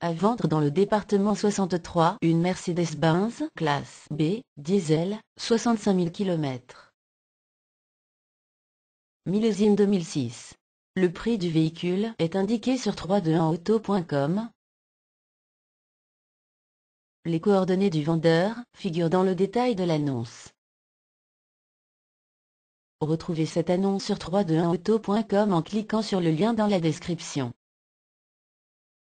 À vendre dans le département 63 une Mercedes-Benz classe B, diesel, 65 000 km. Millésime 2006. Le prix du véhicule est indiqué sur 321auto.com. Les coordonnées du vendeur figurent dans le détail de l'annonce. Retrouvez cette annonce sur 321auto.com en cliquant sur le lien dans la description.